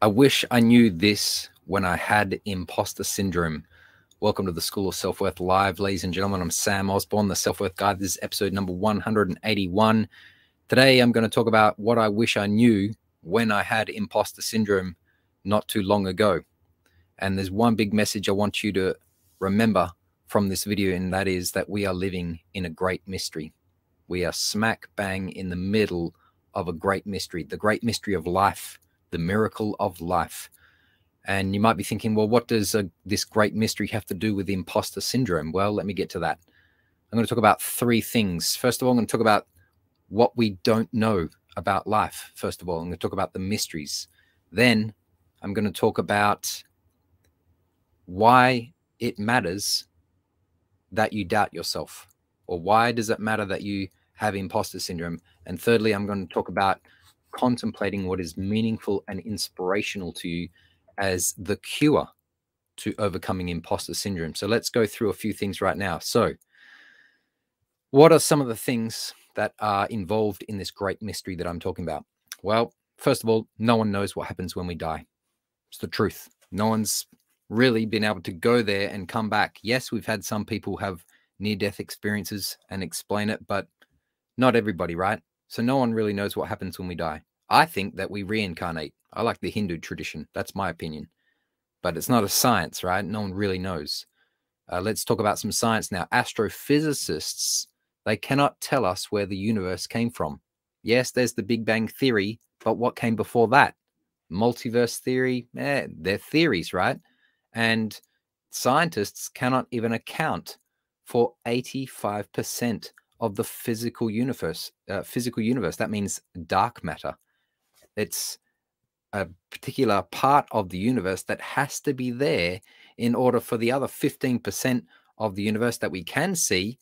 I wish I knew this when I had imposter syndrome. Welcome to the School of Self Worth Live, ladies and gentlemen. I'm Sam Osborne, the Self Worth Guy. This is episode number 181. Today, I'm going to talk about what I wish I knew when I had imposter syndrome not too long ago. And there's one big message I want you to remember from this video, and that is that we are living in a great mystery. We are smack bang in the middle of a great mystery, the great mystery of life the miracle of life. And you might be thinking, well, what does uh, this great mystery have to do with imposter syndrome? Well, let me get to that. I'm going to talk about three things. First of all, I'm going to talk about what we don't know about life. First of all, I'm going to talk about the mysteries. Then I'm going to talk about why it matters that you doubt yourself, or why does it matter that you have imposter syndrome? And thirdly, I'm going to talk about contemplating what is meaningful and inspirational to you as the cure to overcoming imposter syndrome. So let's go through a few things right now. So, what are some of the things that are involved in this great mystery that I'm talking about? Well, first of all, no one knows what happens when we die. It's the truth. No one's really been able to go there and come back. Yes, we've had some people have near death experiences and explain it, but not everybody, right? So no one really knows what happens when we die. I think that we reincarnate. I like the Hindu tradition. That's my opinion. But it's not a science, right? No one really knows. Uh, let's talk about some science now. Astrophysicists, they cannot tell us where the universe came from. Yes, there's the Big Bang Theory, but what came before that? Multiverse theory, eh, they're theories, right? And scientists cannot even account for 85% of the physical universe. Uh, physical universe. That means dark matter. It's a particular part of the universe that has to be there in order for the other 15% of the universe that we can see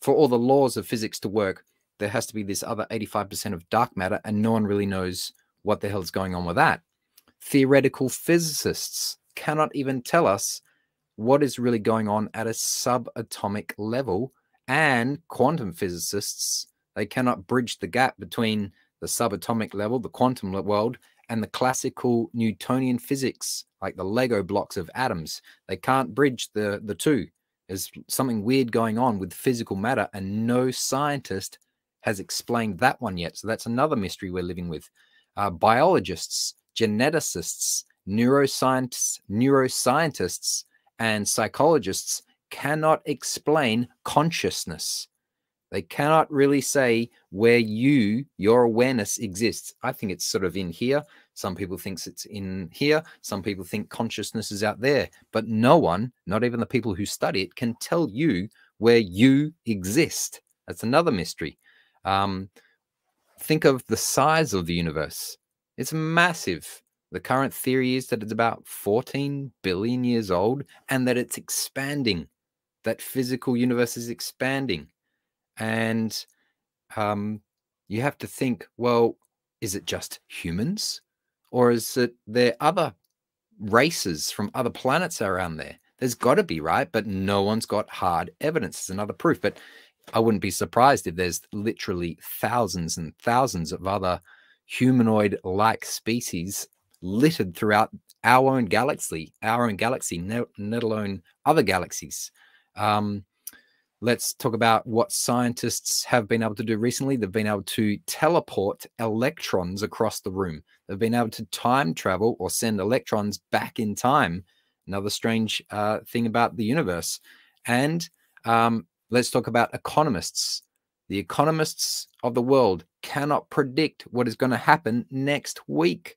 for all the laws of physics to work there has to be this other 85% of dark matter and no one really knows what the hell is going on with that theoretical physicists cannot even tell us what is really going on at a subatomic level and quantum physicists, they cannot bridge the gap between the subatomic level, the quantum world, and the classical Newtonian physics, like the Lego blocks of atoms. They can't bridge the, the two. There's something weird going on with physical matter, and no scientist has explained that one yet. So that's another mystery we're living with. Uh, biologists, geneticists, neuroscientists, neuroscientists, and psychologists cannot explain consciousness. They cannot really say where you, your awareness exists. I think it's sort of in here. Some people thinks it's in here. Some people think consciousness is out there. But no one, not even the people who study it, can tell you where you exist. That's another mystery. Um, think of the size of the universe. It's massive. The current theory is that it's about 14 billion years old and that it's expanding that physical universe is expanding. And um, you have to think well, is it just humans? Or is it there other races from other planets around there? There's got to be, right? But no one's got hard evidence. It's another proof. But I wouldn't be surprised if there's literally thousands and thousands of other humanoid like species littered throughout our own galaxy, our own galaxy, let alone other galaxies. Um, let's talk about what scientists have been able to do recently. They've been able to teleport electrons across the room. They've been able to time travel or send electrons back in time. Another strange uh, thing about the universe. And um, let's talk about economists. The economists of the world cannot predict what is going to happen next week.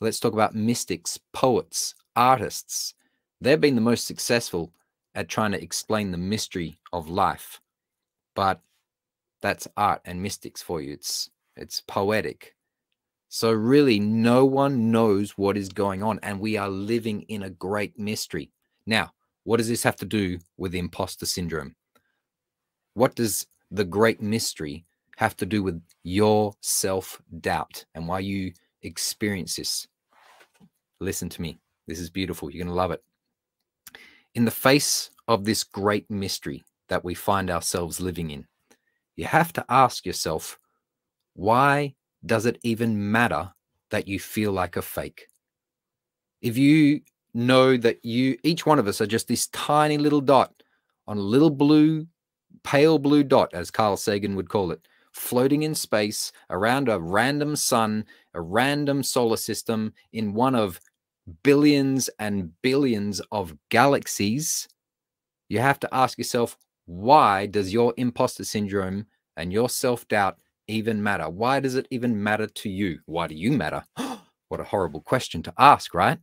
Let's talk about mystics, poets, artists. They've been the most successful at trying to explain the mystery of life. But that's art and mystics for you. It's it's poetic. So really no one knows what is going on and we are living in a great mystery. Now, what does this have to do with imposter syndrome? What does the great mystery have to do with your self-doubt and why you experience this? Listen to me. This is beautiful. You're going to love it in the face of this great mystery that we find ourselves living in, you have to ask yourself, why does it even matter that you feel like a fake? If you know that you, each one of us, are just this tiny little dot on a little blue, pale blue dot, as Carl Sagan would call it, floating in space around a random sun, a random solar system in one of billions and billions of galaxies, you have to ask yourself, why does your imposter syndrome and your self doubt even matter? Why does it even matter to you? Why do you matter? what a horrible question to ask, right?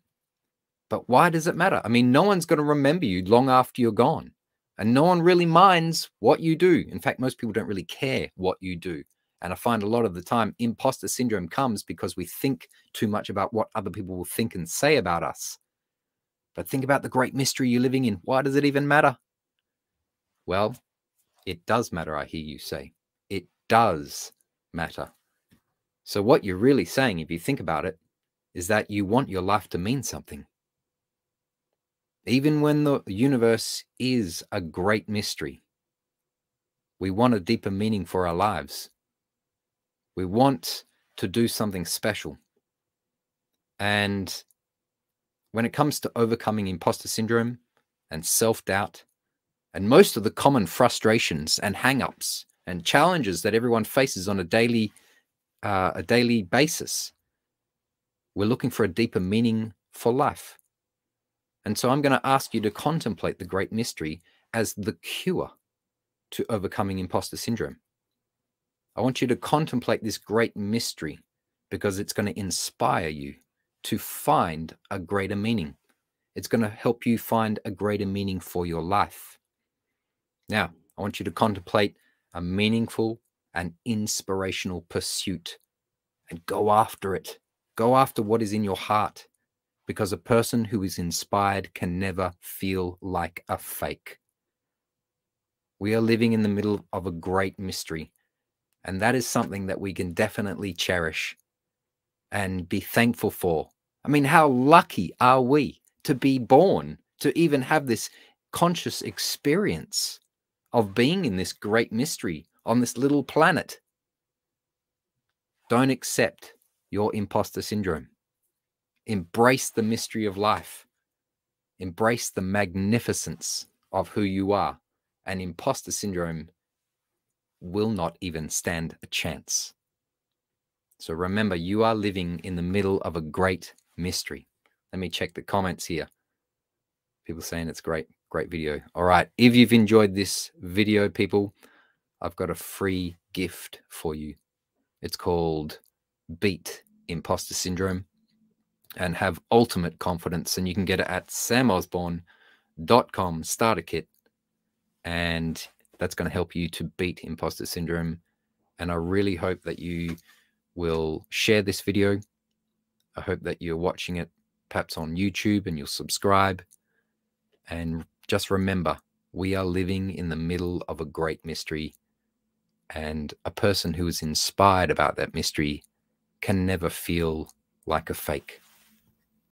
But why does it matter? I mean, no one's going to remember you long after you're gone. And no one really minds what you do. In fact, most people don't really care what you do. And I find a lot of the time imposter syndrome comes because we think too much about what other people will think and say about us. But think about the great mystery you're living in. Why does it even matter? Well, it does matter, I hear you say. It does matter. So, what you're really saying, if you think about it, is that you want your life to mean something. Even when the universe is a great mystery, we want a deeper meaning for our lives. We want to do something special. And when it comes to overcoming imposter syndrome and self doubt, and most of the common frustrations and hangups and challenges that everyone faces on a daily, uh, a daily basis, we're looking for a deeper meaning for life. And so I'm going to ask you to contemplate the great mystery as the cure to overcoming imposter syndrome. I want you to contemplate this great mystery because it's going to inspire you to find a greater meaning. It's going to help you find a greater meaning for your life. Now, I want you to contemplate a meaningful and inspirational pursuit and go after it. Go after what is in your heart because a person who is inspired can never feel like a fake. We are living in the middle of a great mystery and that is something that we can definitely cherish and be thankful for. I mean, how lucky are we to be born, to even have this conscious experience of being in this great mystery on this little planet? Don't accept your imposter syndrome. Embrace the mystery of life. Embrace the magnificence of who you are. And imposter syndrome will not even stand a chance. So remember, you are living in the middle of a great mystery. Let me check the comments here. People saying it's great, great video. All right. If you've enjoyed this video, people, I've got a free gift for you. It's called Beat Imposter Syndrome and have ultimate confidence. And you can get it at samosborne.com starter kit. And that's going to help you to beat imposter syndrome. And I really hope that you will share this video. I hope that you're watching it perhaps on YouTube and you'll subscribe. And just remember, we are living in the middle of a great mystery. And a person who is inspired about that mystery can never feel like a fake.